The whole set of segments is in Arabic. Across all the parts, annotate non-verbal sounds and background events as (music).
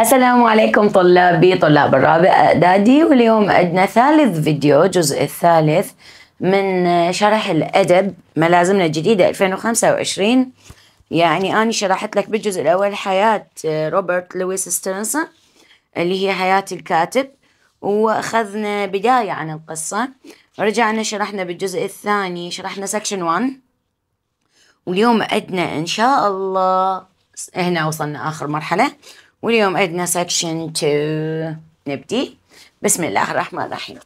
السلام عليكم طلابي طلاب الرابع اعدادي واليوم عندنا ثالث فيديو الجزء الثالث من شرح الادب ملازمنا الجديده 2025 يعني اني شرحت لك بالجزء الاول حياه روبرت لويس ستيرنسون اللي هي حياه الكاتب واخذنا بدايه عن القصه رجعنا شرحنا بالجزء الثاني شرحنا سكشن 1 واليوم عندنا ان شاء الله هنا وصلنا اخر مرحله واليوم عندنا سكشن 2 نبدي بسم الله الرحمن الرحيم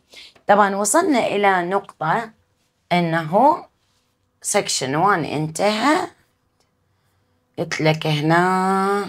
طبعا وصلنا إلى نقطة أنه سكشن 1 انتهى قلت لك هنا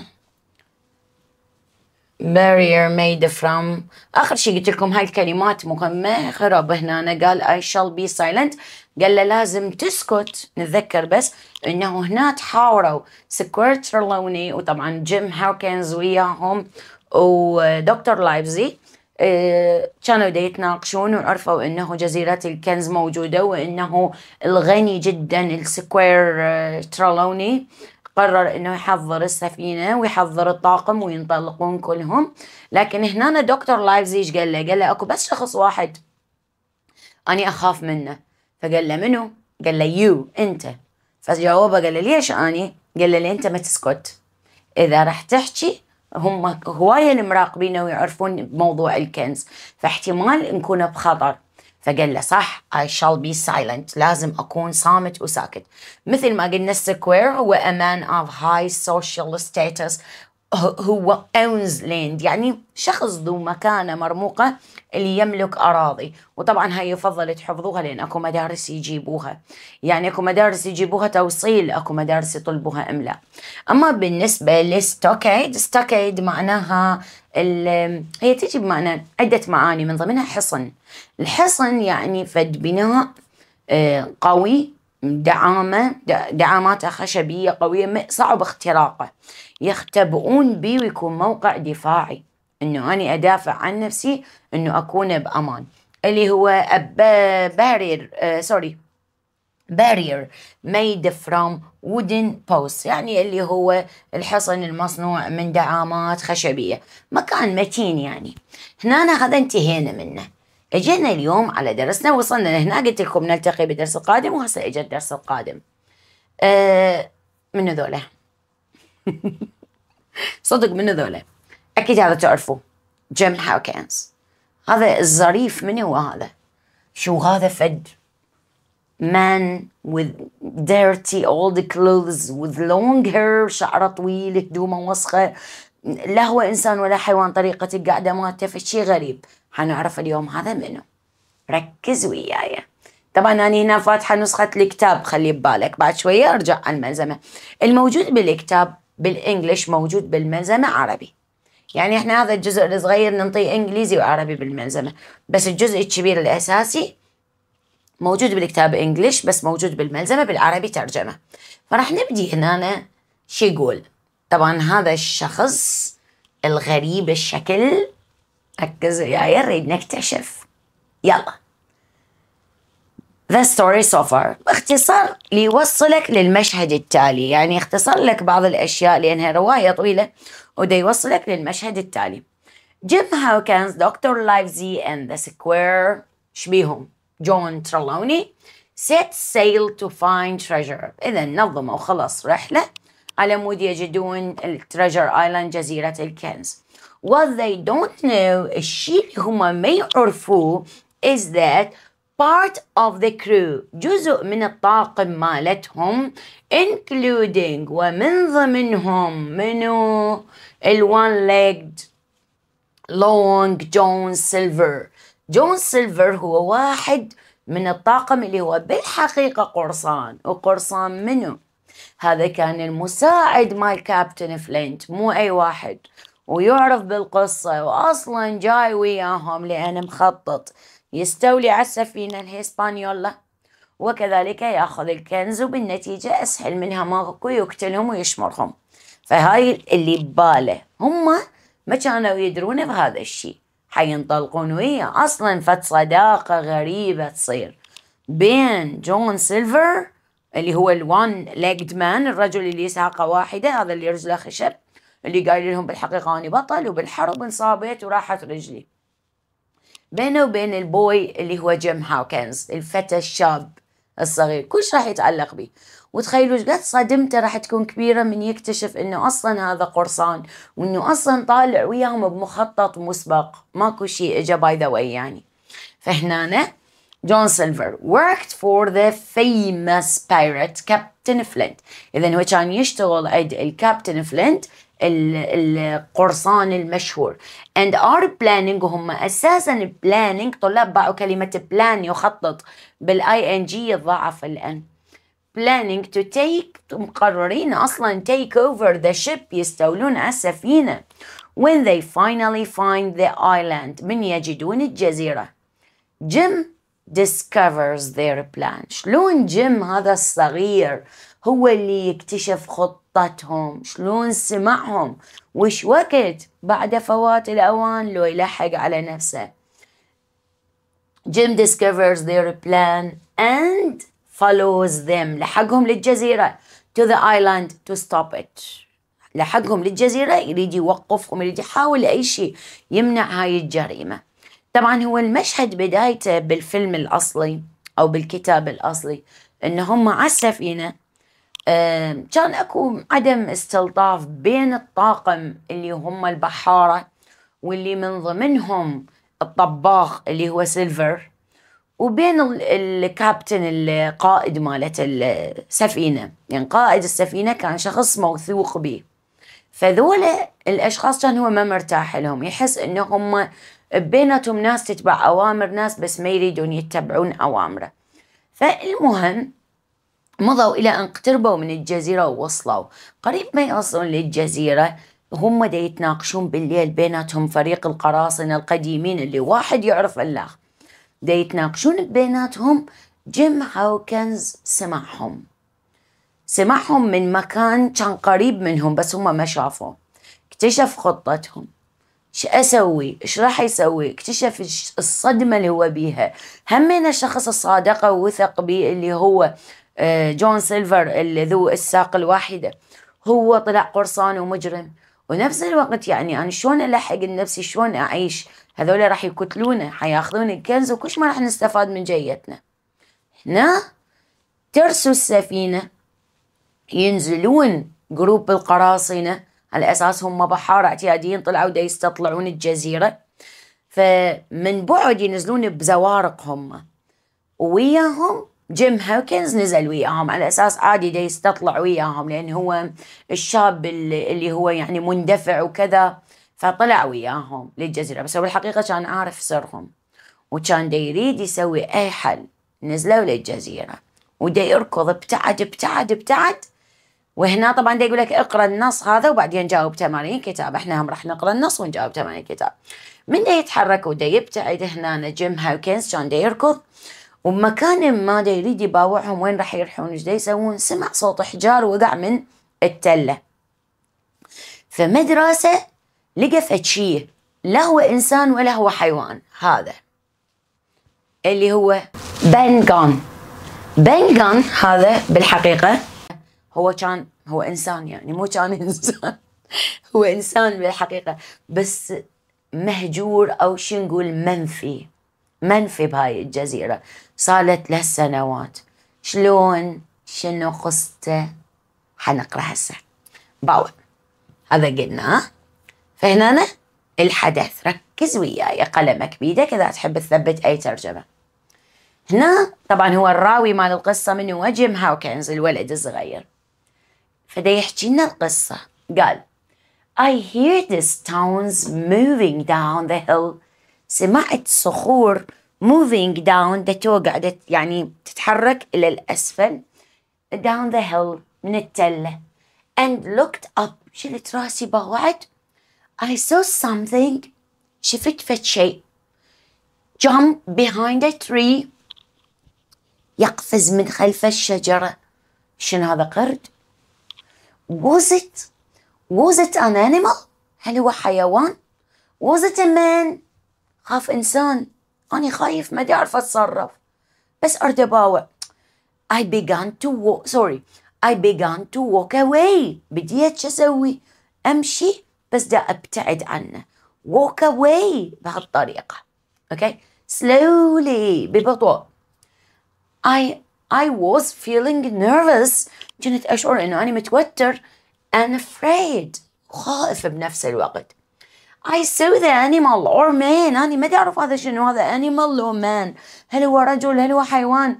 barrier made from اخر شيء قلت لكم هاي الكلمات مهمه خرب هنا قال I shall be silent قال له لازم تسكت نتذكر بس انه هنا تحاوروا سكويرت ترلوني وطبعا جيم هاوكنز وياهم ودكتور لايبزي آه، كانوا دا يتناقشون وعرفوا انه جزيرة الكنز موجودة وانه الغني جدا السكوير آه، ترالوني قرر انه يحضر السفينه ويحضر الطاقم وينطلقون كلهم لكن هنا دكتور لايفز ايش قال له؟ قال له اكو بس شخص واحد اني اخاف منه فقال له منو؟ قال له يو انت فجاوبه قال له ليش اني؟ قال له انت ما تسكت اذا راح تحكي هم هوايه المراقبين ويعرفون موضوع الكنز فاحتمال نكون بخطر فقال له صح I shall be silent لازم أكون صامت وساكت مثل ما قلنا السكوير هو a man of high social status هو اونز لاند يعني شخص ذو مكانه مرموقه اللي يملك اراضي وطبعا هاي يفضل تحفظوها لان اكو مدارس يجيبوها يعني اكو مدارس يجيبوها توصيل اكو مدارس يطلبوها املاء اما بالنسبه للستوكيد ستوكيد معناها هي تجي بمعنى عده معاني من ضمنها حصن الحصن يعني فد بناء آه، قوي دعامة دعامات خشبية قوية صعب اختراقه يختبئون بي ويكون موقع دفاعي انه اني ادافع عن نفسي انه اكون بامان اللي هو بارير سوري بارير ميد فروم وودن بوست يعني اللي هو الحصن المصنوع من دعامات خشبية مكان متين يعني هنا هذا انتهينا منه اجينا اليوم على درسنا وصلنا لهنا قلت لكم نلتقي بالدرس القادم وهسه اجى الدرس القادم أه من ذولا (laughs) صدق من ذولا اكيد هذا تعرفوا جيم هاوكنز هذا الظريف من هو هذا شو هذا فد man with dirty old clothes with long hair شعره طويل هدومه وسخه لا هو انسان ولا حيوان طريقه القعده مالته فشي غريب حنعرف اليوم هذا منو ركز وياي طبعا أنا هنا فاتحة نسخة الكتاب خلي ببالك بعد شوية أرجع على الملزمة الموجود بالكتاب بالانجلش موجود بالملزمة عربي يعني احنا هذا الجزء الصغير ننطيه انجليزي وعربي بالملزمه بس الجزء الكبير الاساسي موجود بالكتاب انجليش بس موجود بالملزمه بالعربي ترجمه فراح نبدي هنا شو يقول طبعا هذا الشخص الغريب الشكل ركز يا اريد نكتشف يلا The story so far باختصار ليوصلك للمشهد التالي يعني اختصر لك بعض الأشياء لأنها رواية طويلة وده يوصلك للمشهد التالي جيم هاوكنز دكتور لايفزي and the square شبيهم جون ترلوني set sail to find treasure إذا نظموا خلاص رحلة على مود يجدون التريجر ايلاند جزيرة الكنز what they don't know الشيء اللي هما ما يعرفوه is that part of the crew جزء من الطاقم مالتهم including ومن ضمنهم منو one legged لونج جون سيلفر جون سيلفر هو واحد من الطاقم اللي هو بالحقيقة قرصان وقرصان منو هذا كان المساعد مال كابتن فلينت مو أي واحد ويعرف بالقصة وأصلا جاي وياهم لأن مخطط يستولي على السفينة الهسبانيولا وكذلك يأخذ الكنز وبالنتيجة أسهل منها ماكو ويقتلهم ويشمرهم فهاي اللي بباله هم ما كانوا يدرون بهذا الشيء حينطلقون وياه أصلا فتصداقة صداقة غريبة تصير بين جون سيلفر اللي هو الوان ليجد مان الرجل اللي يساقه واحدة هذا اللي رجله خشب اللي قايل لهم بالحقيقة اني بطل وبالحرب انصابت وراحت رجلي بينه وبين البوي اللي هو جيم هاوكنز الفتى الشاب الصغير كلش راح يتعلق بي وتخيلوا قد صدمته راح تكون كبيرة من يكتشف انه اصلا هذا قرصان وانه اصلا طالع وياهم بمخطط مسبق ماكو شيء اجى باي ذا واي يعني فهنا جون سيلفر worked for the famous pirate captain Flint إذا هو كان يشتغل عند الكابتن فلنت القرصان المشهور and are planning هم اساسا planning طلاب باعوا كلمه plan يخطط بالاي ان جي يتضاعف الان planning to take مقررين اصلا take over the ship يستولون على السفينه when they finally find the island من يجدون الجزيره جيم discovers their plan شلون جيم هذا الصغير هو اللي يكتشف خطتهم شلون سمعهم وش وقت بعد فوات الأوان لو يلحق على نفسه جيم discovers their plan and follows them لحقهم للجزيرة to the island to stop it لحقهم للجزيرة يريد يوقفهم يريد يحاول أي شيء يمنع هاي الجريمة طبعا هو المشهد بدايته بالفيلم الأصلي أو بالكتاب الأصلي إن هم على السفينة كان اكو عدم استلطاف بين الطاقم اللي هم البحاره واللي من ضمنهم الطباخ اللي هو سيلفر وبين الكابتن القائد مالت السفينه يعني قائد السفينه كان شخص موثوق به فذولا الاشخاص كان هو ما مرتاح لهم يحس ان هم بيناتهم ناس تتبع اوامر ناس بس ما يريدون يتبعون اوامره فالمهم مضوا إلى أن اقتربوا من الجزيرة ووصلوا قريب ما يوصلون للجزيرة هم دا يتناقشون بالليل بيناتهم فريق القراصنة القديمين اللي واحد يعرف الله دا يتناقشون بيناتهم جيم هاوكنز سمعهم سمعهم من مكان كان قريب منهم بس هم ما شافوه اكتشف خطتهم ايش اسوي ايش راح يسوي اكتشف الصدمة اللي هو بيها همين الشخص الصادق ووثق بيه اللي هو جون سيلفر اللي ذو الساق الواحدة هو طلع قرصان ومجرم ونفس الوقت يعني أنا شلون ألحق نفسي شلون أعيش هذول راح يقتلونا حياخذون الكنز وكلش ما راح نستفاد من جيتنا هنا ترسوا السفينة ينزلون جروب القراصنة على أساس هم بحارة اعتياديين طلعوا دا يستطلعون الجزيرة فمن بعد ينزلون بزوارق هم وياهم جيم هوكنز نزل وياهم على اساس عادي دا يستطلع وياهم لان هو الشاب اللي هو يعني مندفع وكذا فطلع وياهم للجزيره بس هو بالحقيقه كان عارف سرهم وكان دا يريد يسوي اي حل نزلوا للجزيره ودا يركض ابتعد ابتعد ابتعد وهنا طبعا دا يقول لك اقرا النص هذا وبعدين جاوب تمارين كتاب احنا هم راح نقرا النص ونجاوب تمارين كتاب من دا يتحرك ودا يبتعد هنا جيم هاوكنز كان دا يركض وبمكان ما دا يريد يباوعهم وين راح يروحون ايش دا يسوون سمع صوت حجار وقع من التله فمدراسه لقى فتشيه لا هو انسان ولا هو حيوان هذا اللي هو بنغان بنغان هذا بالحقيقه هو كان هو انسان يعني مو كان انسان (laughs) هو انسان بالحقيقه بس مهجور او شو نقول منفي منفي بهاي الجزيرة صارت له سنوات شلون شنو قصته حنقرأ هسه باو هذا قلناه فهنا الحدث ركز وياي قلمك بيدك اذا تحب تثبت اي ترجمه هنا طبعا هو الراوي مال القصه من هو جيم هاوكنز الولد الصغير فدا يحكي لنا القصه قال I hear this town's moving down the hill سمعت صخور moving down the toe قعدت يعني تتحرك إلى الأسفل down the hill من التلة and looked up شلت راسي بوعد I saw something شفت فد شيء jump behind a tree يقفز من خلف الشجرة شنو هذا قرد was it was it an animal هل هو حيوان was it a man خاف إنسان أنا خايف ما أعرف أتصرف بس اباوع I began to walk sorry I began to walk away بديت شو أسوي أمشي بس دا أبتعد عنه walk away بهالطريقة okay slowly ببطء I I was feeling nervous كنت أشعر إنه أنا متوتر and afraid خائف بنفس الوقت I saw the animal or man أنا ما تعرف هذا شنو هذا animal or man هل هو رجل هل هو حيوان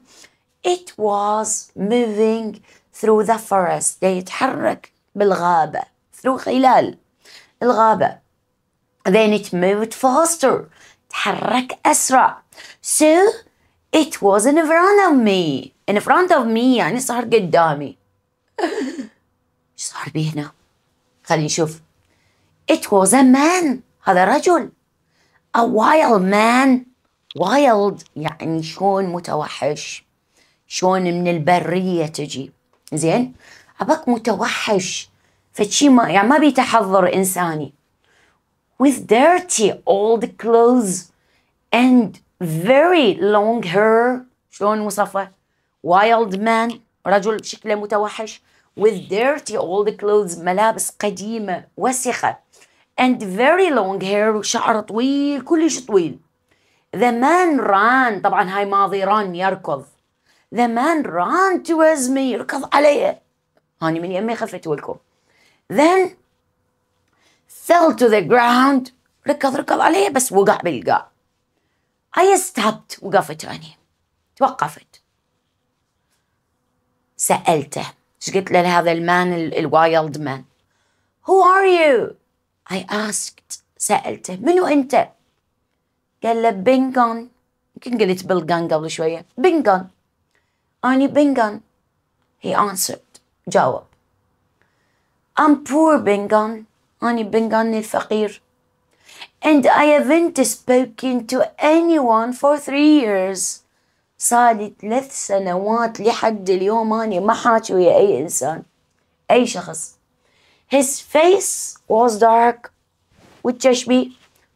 It was moving through the forest ده يتحرك بالغابة through خلال الغابة Then it moved faster تحرك أسرع So it was in front of me in front of me يعني صار قدامي (laughs) ايش صار بي هنا خلينا نشوف It was a man هذا رجل A wild man wild يعني شلون متوحش شلون من البرية تجي زين أباك متوحش فشي ما يعني ما بيتحضر إنساني with dirty old clothes and very long hair شلون وصفه wild man رجل شكله متوحش with dirty old clothes ملابس قديمة وسخة and very long hair وشعر طويل كلش طويل The man ran طبعا هاي ماضي ران يركض The man ran towards me يركض علي هاني من يمي خفت لكم Then fell to the ground ركض ركض علي بس وقع بالقاع I stopped وقفت أني توقفت سألته ايش قلت له لهذا المان الوايلد مان Who are you? I asked سألته منو أنت؟ قال له بنغون يمكن قلت بلغان قبل شوية بنغون أني بنغون He answered جاوب I'm poor بنغون أني بنغون الفقير And I haven't spoken to anyone for three years صار لي ثلاث سنوات لحد اليوم أني ما حاكي ويا أي إنسان أي شخص His face was dark والتشبيه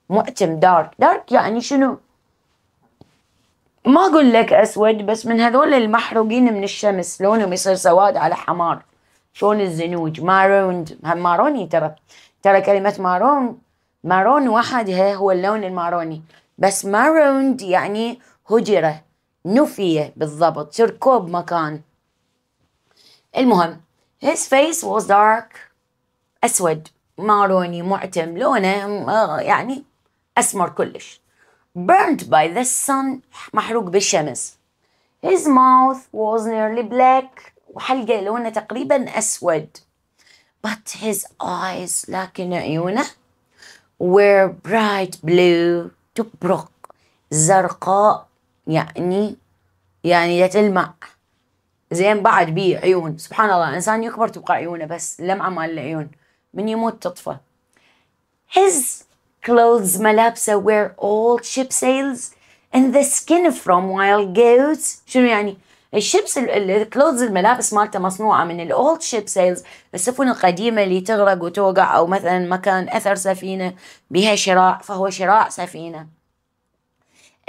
مؤتم دارك دارك يعني شنو ما اقول لك اسود بس من هذول المحروقين من الشمس لونهم يصير سواد على حمار شلون الزنوج ماروند ماروني ترى ترى كلمة مارون مارون وحدها هو اللون الماروني بس ماروند يعني هجرة نفية بالضبط تركوب مكان المهم his face was dark أسود ماروني معتم لونه آه، يعني أسمر كلش burnt by the sun محروق بالشمس his mouth was nearly black وحلقه لونه تقريبا أسود but his eyes لكن عيونه were bright blue تبرق زرقاء يعني يعني لا تلمع زين بعد بيه عيون سبحان الله الانسان يكبر تبقى عيونه بس لمعه مال العيون من يموت تطفى his clothes ملابسه were all ship sails and the skin from wild goats شنو يعني الشيبس الكلوز الملابس مالته مصنوعه من الاولد شيب سيلز السفن القديمه اللي تغرق وتوقع او مثلا مكان اثر سفينه بها شراع فهو شراع سفينه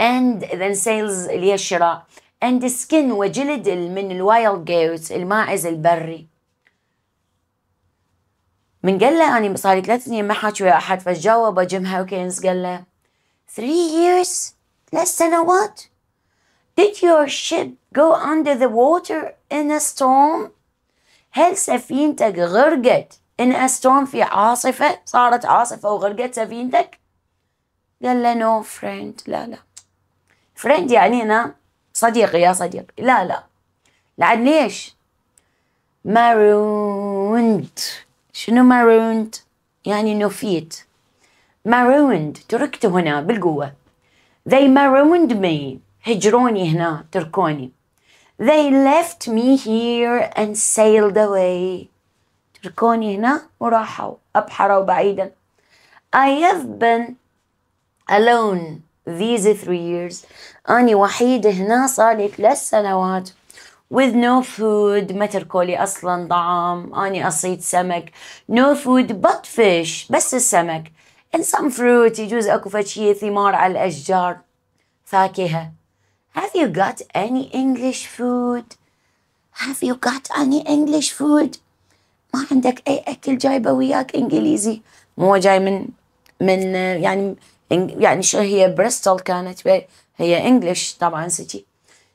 and then sails اللي هي الشراع and skin وجلد من الوايلد جوت الماعز البري من قال له اني صار لي ثلاث سنين ما حاكي ويا أحد فجاوب جيم هوكنز قال له 3 years ثلاث سنوات Did your ship go under the water in a storm؟ هل سفينتك غرقت in a storm في عاصفة؟ صارت عاصفة وغرقت سفينتك؟ قال له نو no فريند لا لا فريند يعني أنا صديقي يا صديقي لا لا لعد ليش؟ marooned شنو marooned يعني نفيت marooned تركته هنا بالقوة they marooned me هجروني هنا تركوني they left me here and sailed away تركوني هنا وراحوا أبحروا بعيدا I have been alone these three years أني وحيدة هنا صار لي ثلاث سنوات with no food ما تركولي اصلا طعام اني اصيد سمك no food but fish بس السمك and some fruit يجوز اكو فشي ثمار على الاشجار فاكهه have you got any English food have you got any English food ما عندك اي اكل جايبه وياك انجليزي مو جاي من من يعني يعني شو هي بريستول كانت هي انجلش طبعا سيتي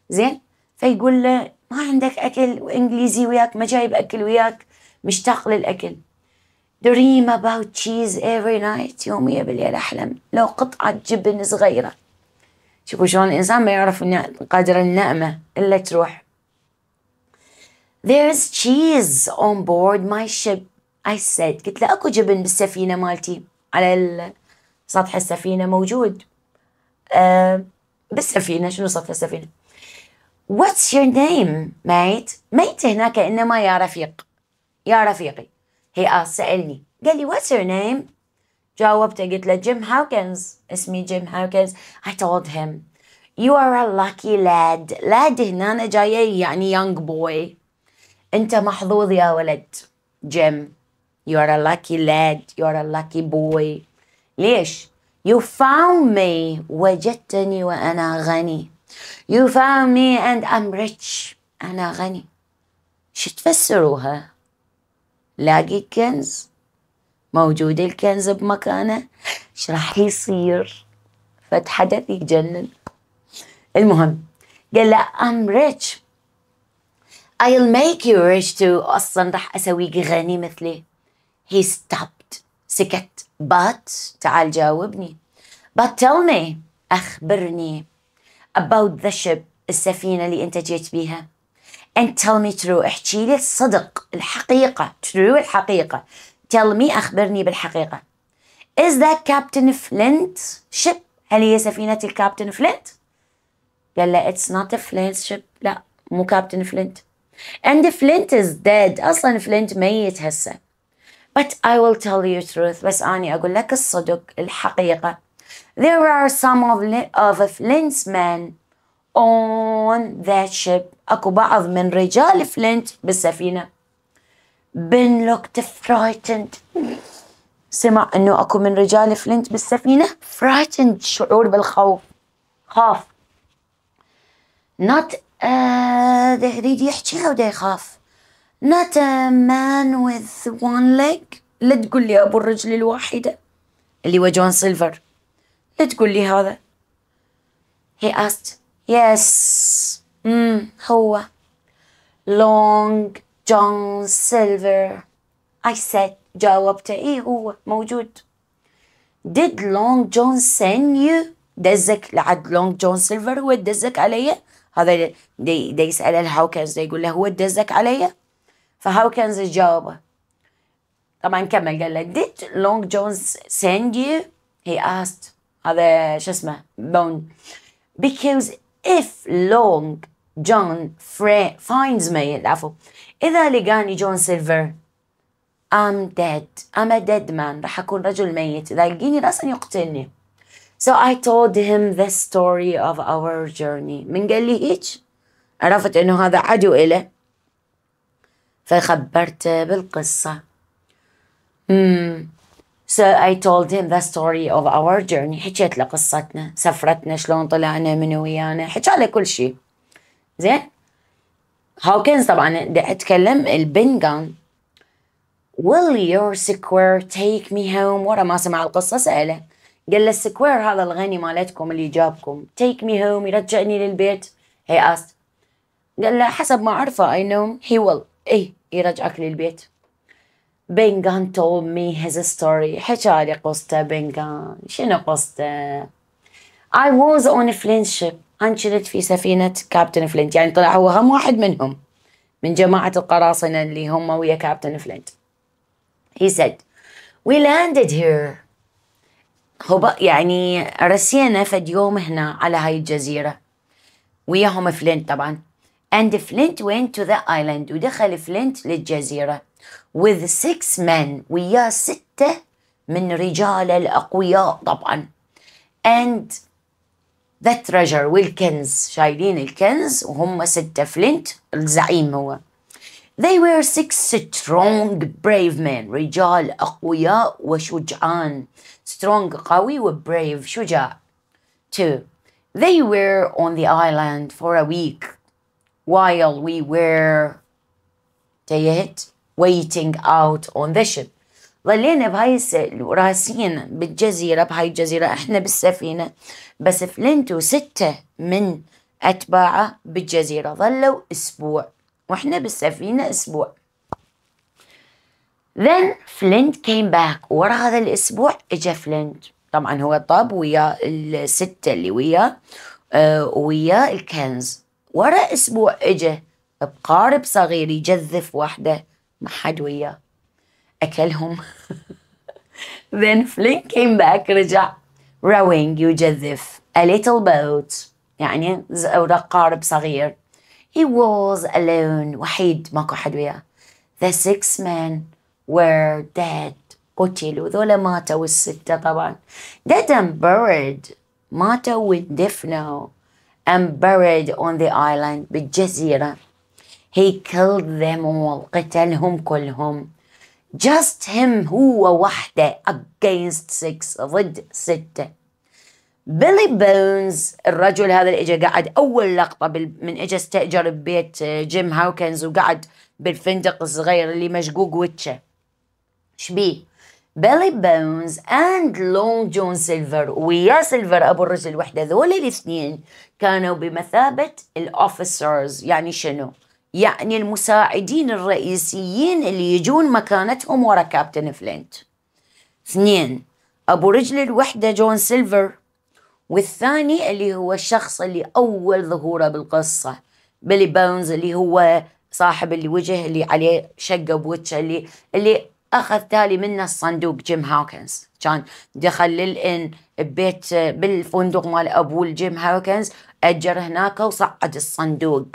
زين فيقول له ما عندك أكل وإنجليزي وياك ما جايب أكل وياك مشتاق للأكل دريم about cheese every night يومية بالليل أحلم لو قطعة جبن صغيرة شوفوا شلون الإنسان ما يعرف قدر النعمة إلا تروح There's cheese on board my ship I said قلت له أكو جبن بالسفينة مالتي على سطح السفينة موجود أه بالسفينة شنو سطح السفينة What's your name, mate? Mate, هنا كأنما يا رفيق يا رفيقي he asked سألني قال لي what's your name جاوبته قلت له Jim Hawkins اسمي Jim Hawkins I told him you are a lucky lad lad هنا جاية يعني young boy أنت محظوظ يا ولد Jim you are a lucky lad you are a lucky boy ليش you found me وجدتني وأنا غني You found me and I'm rich أنا غني شو تفسروها لاقي كنز؟ موجود الكنز بمكانه ايش راح يصير فتحدث يجنن. المهم قال له I'm rich I'll make you rich too أصلا راح أسويك غني مثلي He stopped سكت but تعال جاوبني but tell me أخبرني about the ship السفينة اللي أنت جيت بيها and tell me true احكي لي الصدق الحقيقة true الحقيقة tell me أخبرني بالحقيقة is that captain Flint ship هل هي سفينة الكابتن فلينت قال لا it's not a Flint ship لا مو كابتن فلينت and Flint is dead أصلا فلينت ميت هسه but I will tell you truth بس أني أقول لك الصدق الحقيقة There are some of, of Flint's men on that ship أكو بعض من رجال فلنت بالسفينة بن looked frightened سمع أنه أكو من رجال فلنت بالسفينة frightened شعور بالخوف خاف not a... ده يريد يحكي أو ده يخاف not a man with one leg لا تقول لي أبو الرجل الواحدة اللي هو جون سيلفر لا تقول لي هذا he asked yes مم mm, هو long John Silver I said جاوبته ايه هو موجود did long John send you دزك لعد لونج جون سيلفر هو دزك عليا هذا دي, دي يسأل الهاوكنز يقول له هو دزك عليا فهاوكنز جاوبه طبعا كمل قال له did long John send you he asked هذا شو اسمه بون because if long John finds me العفو إذا لقاني جون سيلفر I'm dead I'm a dead man راح أكون رجل ميت إذا لقيني رأسا يقتلني So I told him the story of our journey من قال لي هيك عرفت إنه هذا عدو إله فخبرته بالقصة امم So I told him the story of our journey حكيت له قصتنا سفرتنا شلون طلعنا من ويانا حكى له كل شيء زين هاوكنز طبعا اتكلم البنغان will your square take me home ورا ما سمع القصة سأله قال له السكوير هذا الغني مالتكم اللي جابكم take me home يرجعني للبيت He asked قال له حسب ما أعرفه I know he will إيه يرجعك للبيت بينغان told me his story حكى لي قصته بينغان شنو قصته I was on a flintship انشلت في سفينة كابتن فلينت يعني طلع هو هم واحد منهم من جماعة القراصنة اللي هم ويا كابتن فلينت he said we landed here هو يعني رسينا فد يوم هنا على هاي الجزيرة وياهم فلينت طبعا and فلينت went to the island ودخل فلينت للجزيرة with six men وياه ستة من رجال الأقوياء طبعا and the treasure والكنز شايلين الكنز وهم ستة فلنت الزعيم هو They were six strong brave men رجال أقوياء وشجعان strong قوي و brave شجاع Two They were on the island for a week while we were تيهت waiting out on the ship ظلينا بهاي الس... راسين بالجزيرة بهاي الجزيرة احنا بالسفينة بس فلنتو ستة من أتباعه بالجزيرة ظلوا أسبوع واحنا بالسفينة أسبوع Then Flint came back ورا هذا الأسبوع إجا فلنت طبعا هو طاب ويا الستة اللي وياه آه ويا الكنز ورا أسبوع إجا بقارب صغير يجذف وحده محادوية أكلهم Then Flynn came back رجع rowing يجذف a little boat يعني زورق قارب صغير He was alone وحيد ماكو حد وياه The six men were dead قتلوا ذولا ماتوا الستة طبعا Dead and buried ماتوا ودفنوا and buried on the island بالجزيرة He killed them all قتلهم كلهم just him هو وحده against six ضد ستة بيلي بونز الرجل هذا اللي اجى قعد اول لقطه من اجى استاجر ببيت جيم هاوكنز وقعد بالفندق الصغير اللي مشقوق وجهه شبيه بيلي بونز اند لون جون سيلفر ويا سيلفر ابو الرجل الوحده ذول الاثنين كانوا بمثابه الاوفيسرز يعني شنو يعني المساعدين الرئيسيين اللي يجون مكانتهم ورا كابتن فلينت اثنين أبو رجل الوحدة جون سيلفر والثاني اللي هو الشخص اللي أول ظهوره بالقصة بيلي بونز اللي هو صاحب اللي وجه اللي عليه شقة بوجه اللي اللي أخذ تالي منه الصندوق جيم هاوكنز كان دخل للإن ببيت بالفندق مال أبوه جيم هاوكنز أجر هناك وصعد الصندوق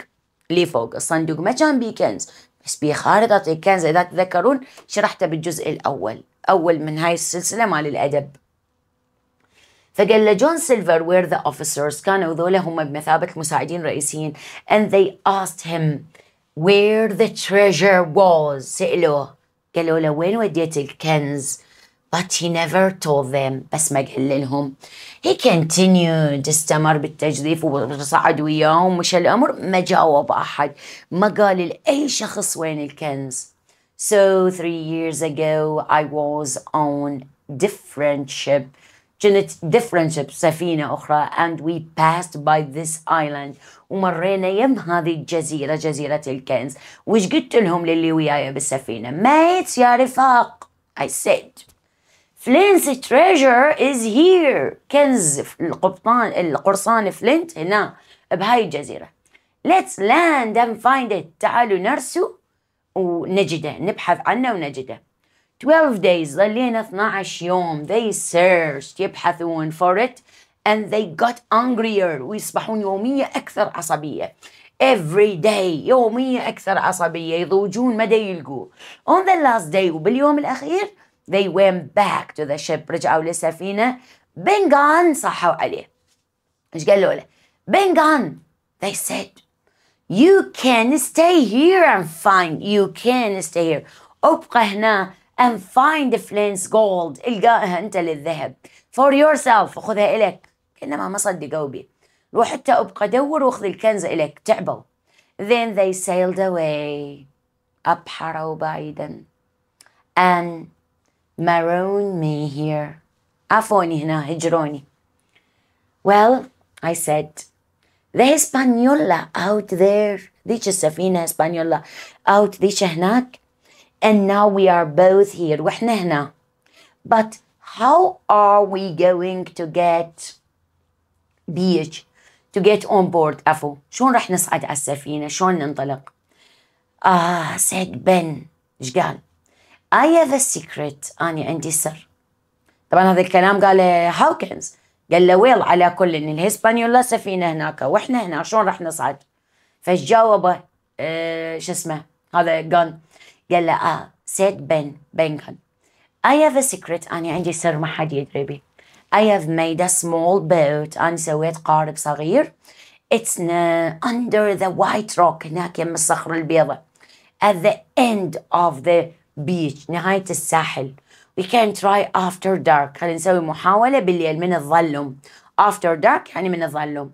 اللي فوق الصندوق ما كان بيه كنز بس بيه خارطة الكنز إذا تذكرون شرحته بالجزء الأول أول من هاي السلسلة مال الأدب فقال له جون سيلفر وير ذا officers كانوا ذولا هم بمثابة المساعدين الرئيسيين and they asked him where the treasure was سألوه قالوا له وين وديت الكنز؟ But he never told them بس ما قال لهم he continued استمر بالتجذيف وصعد وياهم مشى الأمر ما جاوب أحد ما قال لأي شخص وين الكنز So three years ago I was on different ship كانت different ship سفينة أخرى and we passed by this island ومرينا يم هذه الجزيرة جزيرة الكنز وش قلت لهم للي وياي بالسفينة mates يا رفاق I said فلينس تريجر از هير كنز القبطان القرصان فلينت هنا بهاي الجزيرة let's land and find it تعالوا نرسو ونجده نبحث عنه ونجده 12 days ظلينا 12 يوم they searched يبحثون for it and they got angrier ويصبحون يومية أكثر عصبية every day يومية أكثر عصبية يضوجون مدى يلقوه on the last day وباليوم الأخير They went back to the ship رجعوا للسفينة بنغان صحوا عليه ايش قالوا له بنغان they said you can stay here and find you can stay here ابقى هنا and find Flint's gold القاها انت للذهب for yourself خذها الك كأنما ما صدقوا بي روح حتى ابقى دور واخذ الكنز الك تعبوا then they sailed away أبحروا بعيدا and maroon me here. Afoni, هنا هجروني. Well, I said, the Hispaniola out there, ذيك السفينة Hispaniola out ذيك هناك and now we are both here واحنا hna. But how are we going to get beach to get on board أفو شلون رح نصعد على السفينة Shon ننطلق Ah, said Ben ايش I have a secret أنا عندي سر طبعا هذا الكلام قاله هاوكنز قال له ويل على كل إن الهسبانيولا سفينة هناك وإحنا هنا شلون راح نصعد فايش جاوبه أه شو اسمه هذا جان قال له آه سيد بن بن جان I have a secret أنا عندي سر ما حد يدري به I have made a small boat أنا سويت قارب صغير It's under the white rock هناك يم الصخرة البيضاء at the end of the بيتش نهاية الساحل we can try after dark خلينا نسوي محاولة بالليل من الظلم after dark يعني من الظلم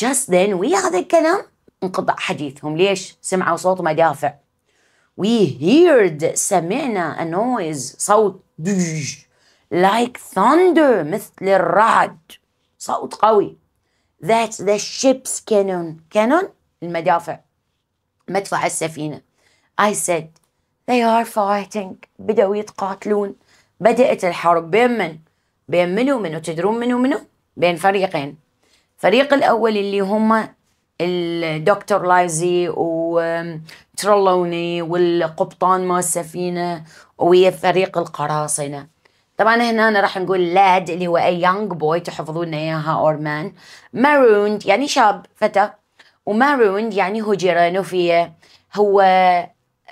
just then ويا هذا الكلام انقطع حديثهم ليش سمعوا صوت مدافع we heard سمعنا a noise صوت دج like thunder مثل الرعد صوت قوي that's the ship's cannon cannon المدافع مدفع السفينة I said They are fighting بدأوا يتقاتلون بدأت الحرب بين من؟ بين منو منو تدرون منو منو؟ بين فريقين الفريق الأول اللي هم الدكتور لايزي وترلوني والقبطان مال السفينة ويا فريق القراصنة طبعا هنا أنا راح نقول لاد اللي هو اي يانج بوي تحفظون اياها اور مان ماروند يعني شاب فتى وماروند يعني هجر نفي هو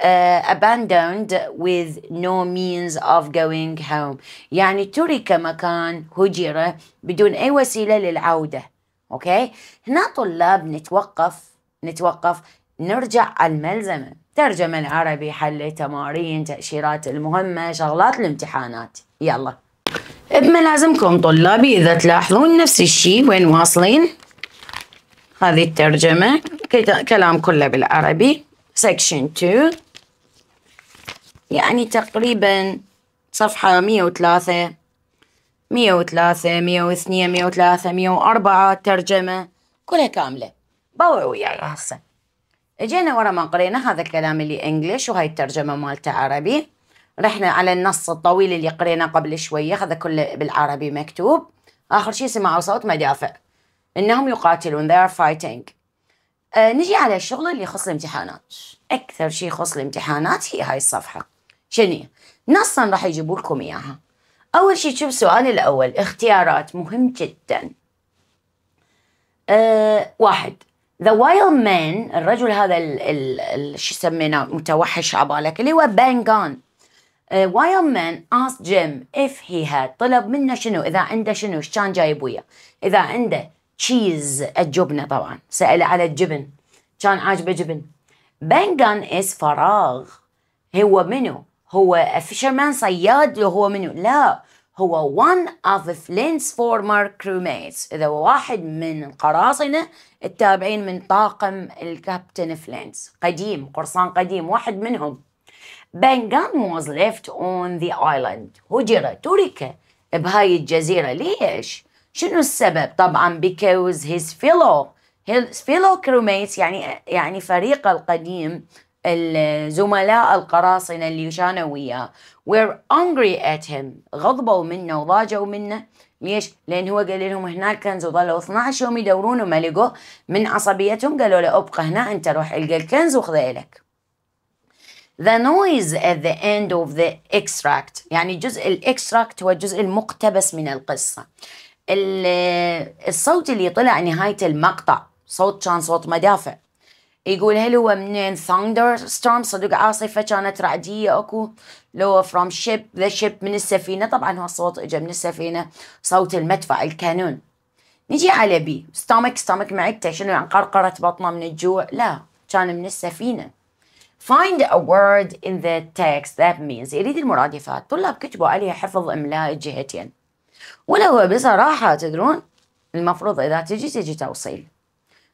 uh, abandoned with no means of going home يعني ترك مكان هجرة بدون أي وسيلة للعودة أوكي هنا طلاب نتوقف نتوقف نرجع على الملزمة ترجمة العربي حل تمارين تأشيرات المهمة شغلات الامتحانات يلا بملازمكم طلابي إذا تلاحظون نفس الشيء وين واصلين هذه الترجمة كلام كله بالعربي section 2 يعني تقريبا صفحة مية وثلاثة مية وثلاثة مية واثنين مية وثلاثة مية وأربعة ترجمة كلها كاملة باوعوا وياي هسه اجينا ورا ما قرينا هذا الكلام اللي انجلش وهاي الترجمة مالته عربي رحنا على النص الطويل اللي قريناه قبل شوية هذا كله بالعربي مكتوب آخر شي سمعوا صوت مدافع إنهم يقاتلون they are fighting أه نجي على الشغل اللي يخص الامتحانات اكثر شيء يخص الامتحانات هي هاي الصفحه شنو نصا راح يجيبوا لكم اياها اول شيء تشوف سؤال الاول اختيارات مهم جدا أه واحد ذا وايل مان الرجل هذا شو سميناه متوحش عبالك اللي هو بانجان وايل مان اس جيم اف هي هاد طلب منه شنو اذا عنده شنو ايش كان جايب وياه اذا عنده تشيز الجبنة طبعا سأل على الجبن كان عاجبه جبن بانجان اس فراغ هو منو هو فيشرمان صياد هو منو لا هو one of Flint's former crewmates إذا واحد من القراصنة التابعين من طاقم الكابتن فلينس قديم قرصان قديم واحد منهم بانجان was left on the island هجر ترك بهاي الجزيرة ليش؟ شنو السبب؟ طبعا because his fellow his fellow crewmates يعني يعني فريقه القديم الزملاء القراصنة اللي كانوا وياه were angry at him غضبوا منه وضاجوا منه ليش؟ لأن هو قال لهم هناك كنز وظلوا 12 يوم يدورون وما لقوه من عصبيتهم قالوا له ابقى هنا أنت روح القى الكنز وخذه لك The noise at the end of the extract يعني جزء الاكستراكت هو الجزء المقتبس من القصة الصوت اللي طلع نهاية المقطع صوت كان صوت مدافع يقول هل هو منين ثاندر ستورم صدق عاصفة كانت رعدية اكو لو فروم شيب ذا شيب من السفينة طبعا هو الصوت اجا من السفينة صوت المدفع الكانون نجي على بي ستومك ستومك معدته شنو يعني قرقرة بطنه من الجوع لا كان من السفينة find a word in the text that means يريد المرادفات طلاب كتبوا عليها حفظ إملاء الجهتين ولو بصراحة تدرون المفروض إذا تجي تجي توصيل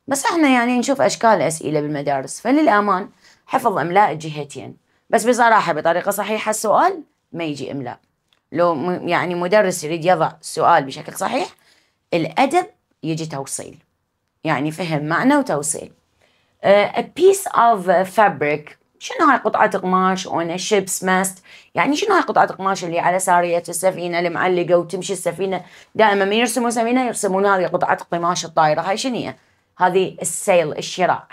بس احنا يعني نشوف أشكال أسئلة بالمدارس فللأمان حفظ إملاء الجهتين بس بصراحة بطريقة صحيحة السؤال ما يجي إملاء لو يعني مدرس يريد يضع سؤال بشكل صحيح الأدب يجي توصيل يعني فهم معنى وتوصيل uh, a piece of fabric شنو هاي قطعة قماش وانا شيبس ماست يعني شنو هاي قطعة قماش اللي على سارية السفينة المعلقة وتمشي السفينة دائما من يرسمون سفينة يرسمون هذه قطعة قماش الطائرة هاي شنو هذه السيل الشراء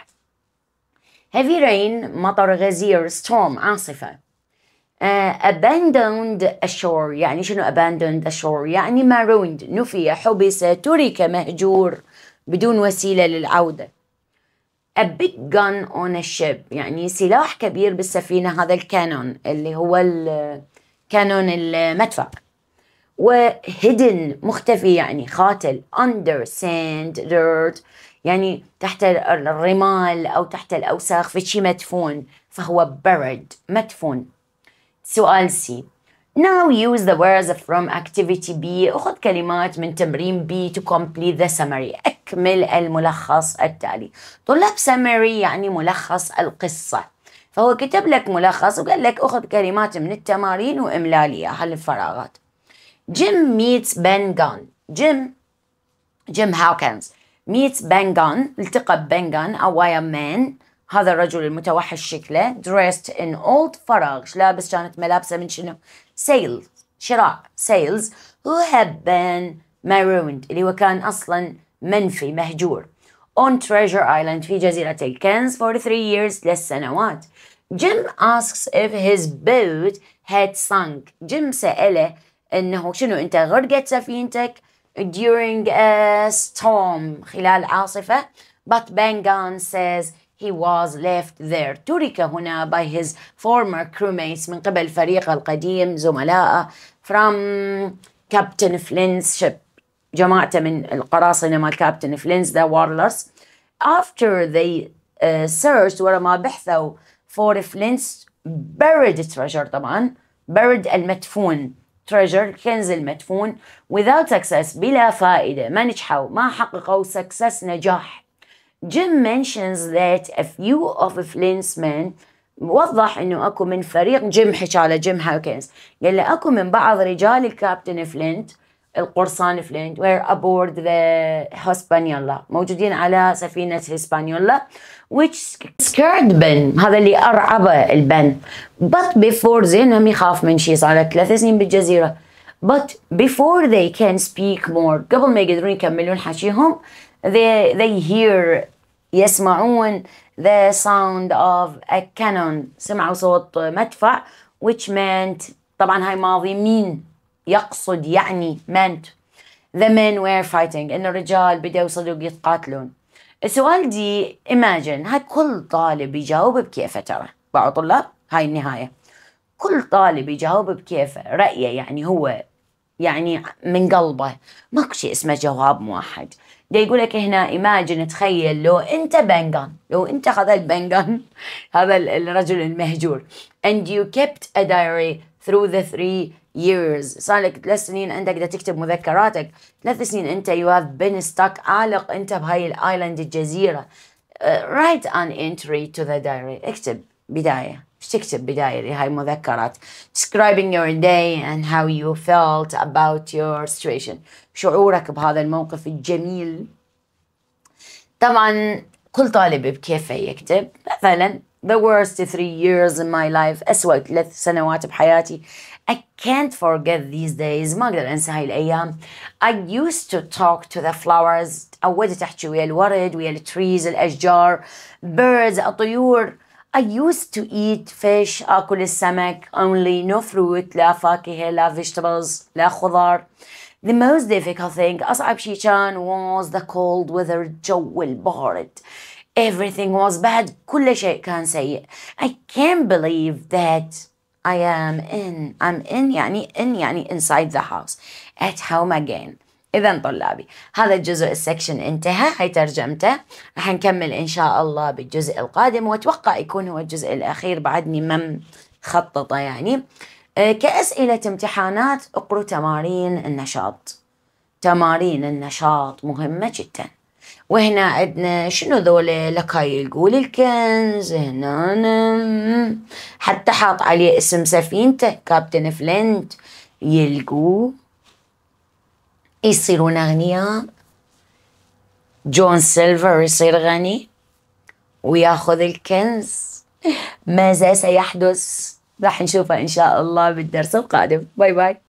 heavy rain مطر غزير storm عاصفة uh, abandoned ashore يعني شنو abandoned ashore يعني marooned نفي حبس ترك مهجور بدون وسيلة للعودة a big gun on a ship يعني سلاح كبير بالسفينة هذا الكانون اللي هو الكانون المدفع و hidden مختفي يعني خاتل under sand dirt يعني تحت الرمال أو تحت الأوساخ في شي مدفون فهو buried مدفون سؤال سي Now use the words from activity B خذ كلمات من تمرين B to complete the summary أكمل الملخص التالي طلاب summary يعني ملخص القصة فهو كتب لك ملخص وقال لك أخذ كلمات من التمارين وإملا لي حل الفراغات جيم meets بن Gunn. جيم جيم Hawkins meets بن Gunn. التقى ببن Gunn أو wire man. هذا الرجل المتوحش شكله dressed in old فراغ لابس كانت ملابسه من شنو Sales, شراء sales, who had been marooned اللي هو كان أصلا منفي مهجور on Treasure Island في جزيرة الكنز for three years ثلاث سنوات Jim asks if his boat had sunk Jim سأله انه شنو انت غرقت سفينتك during a storm خلال عاصفة but Bangan says he was left there ترك هنا by his former crewmates من قبل فريقه القديم زملائه from Captain Flynn's ship جماعته من القراصنة مال كابتن فلينز ذا وارلرز after they uh, searched ورا ما بحثوا for Flynn's buried treasure طبعا buried المدفون treasure كنز المدفون without success بلا فائدة ما نجحوا ما حققوا success نجاح جيم mentions that a few of Flynn's men وضح انه اكو من فريق جيم حكى على جيم هاوكنز قال له اكو من بعض رجال الكابتن فلينت القرصان فلينت were aboard the هسبانيولا موجودين على سفينة هسبانيولا which scared Ben هذا اللي أرعبه البن but before then, هم يخاف من شيء صار له ثلاث سنين بالجزيرة but before they can speak more قبل ما يقدرون يكملون حكيهم they, they hear يسمعون the sound of a cannon سمعوا صوت مدفع which meant طبعا هاي ماضي مين يقصد يعني meant the men were fighting ان الرجال بدأوا صدق يتقاتلون السؤال دي imagine هاي كل طالب يجاوب بكيفه ترى بعض طلاب هاي النهاية كل طالب يجاوب بكيفه رأيه يعني هو يعني من قلبه ماكو شيء اسمه جواب موحد ده يقول لك هنا ايماجن تخيل لو انت بنغان لو انت خذلت بانجان (laughs) هذا الرجل المهجور and you kept a diary through the three years صار لك ثلاث سنين عندك بدك تكتب مذكراتك ثلاث سنين انت you have been stuck عالق انت بهاي الايلاند الجزيره uh, write an entry to the diary اكتب بدايه ايش تكتب بدايري هاي مذكرات describing your day and how you felt about your situation شعورك بهذا الموقف الجميل طبعا كل طالب بكيفه يكتب مثلا the worst three years in my life أسوأ ثلاث سنوات بحياتي I can't forget these days ما أقدر أنسى هاي الأيام I used to talk to the flowers أودت أحكي ويا الورد ويا التريز الأشجار birds الطيور I used to eat fish, آكل السمك only, no fruit, لا فاكهة, لا vegetables, لا خضار. The most difficult thing أصعب شيء كان was the cold weather جو البارد. Everything was bad, كل شيء كان سيء. I can't believe that I am in, I'm in يعني in يعني inside the house at home again. إذا طلابي هذا الجزء السكشن انتهى هي ترجمته راح نكمل إن شاء الله بالجزء القادم وأتوقع يكون هو الجزء الأخير بعدني ما مخططة يعني آه، كأسئلة امتحانات اقروا تمارين النشاط تمارين النشاط مهمة جدا وهنا عندنا شنو ذولا لك هاي يقول الكنز هنا حتى حاط عليه اسم سفينته كابتن فلنت يلقوه يصيرون أغنياء جون سيلفر يصير غني وياخذ الكنز (laughs) ماذا سيحدث راح نشوفه إن شاء الله بالدرس القادم باي باي